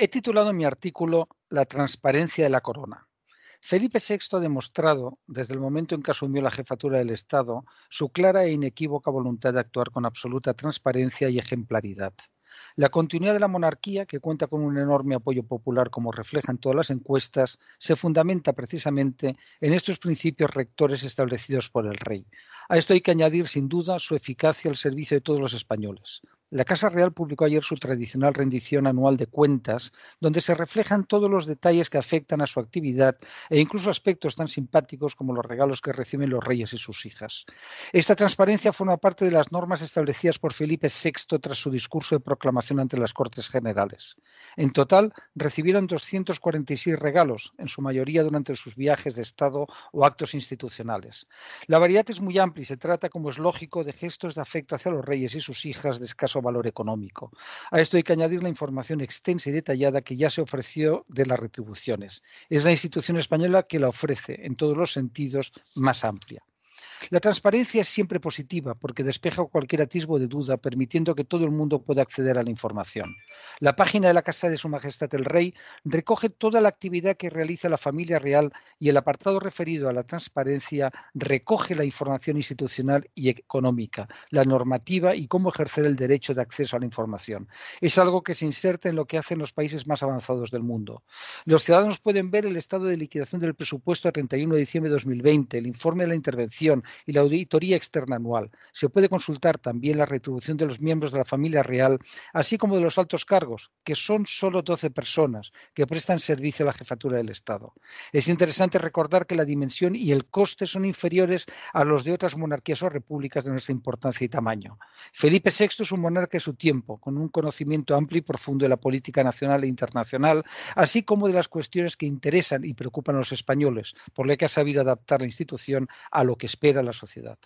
He titulado mi artículo La transparencia de la corona. Felipe VI ha demostrado, desde el momento en que asumió la jefatura del Estado, su clara e inequívoca voluntad de actuar con absoluta transparencia y ejemplaridad. La continuidad de la monarquía, que cuenta con un enorme apoyo popular como reflejan todas las encuestas, se fundamenta precisamente en estos principios rectores establecidos por el rey. A esto hay que añadir, sin duda, su eficacia al servicio de todos los españoles. La Casa Real publicó ayer su tradicional rendición anual de cuentas, donde se reflejan todos los detalles que afectan a su actividad e incluso aspectos tan simpáticos como los regalos que reciben los reyes y sus hijas. Esta transparencia forma parte de las normas establecidas por Felipe VI tras su discurso de proclamación ante las Cortes Generales. En total, recibieron 246 regalos, en su mayoría durante sus viajes de Estado o actos institucionales. La variedad es muy amplia y se trata, como es lógico, de gestos de afecto hacia los reyes y sus hijas de escaso valor económico. A esto hay que añadir la información extensa y detallada que ya se ofreció de las retribuciones. Es la institución española que la ofrece en todos los sentidos más amplia. La transparencia es siempre positiva porque despeja cualquier atisbo de duda, permitiendo que todo el mundo pueda acceder a la información. La página de la Casa de Su Majestad el Rey recoge toda la actividad que realiza la familia real y el apartado referido a la transparencia recoge la información institucional y económica, la normativa y cómo ejercer el derecho de acceso a la información. Es algo que se inserta en lo que hacen los países más avanzados del mundo. Los ciudadanos pueden ver el estado de liquidación del presupuesto a 31 de diciembre de 2020, el informe de la intervención, y la auditoría externa anual. Se puede consultar también la retribución de los miembros de la familia real, así como de los altos cargos, que son solo 12 personas que prestan servicio a la jefatura del Estado. Es interesante recordar que la dimensión y el coste son inferiores a los de otras monarquías o repúblicas de nuestra importancia y tamaño. Felipe VI es un monarca de su tiempo, con un conocimiento amplio y profundo de la política nacional e internacional, así como de las cuestiones que interesan y preocupan a los españoles, por lo que ha sabido adaptar la institución a lo que espera la sociedad.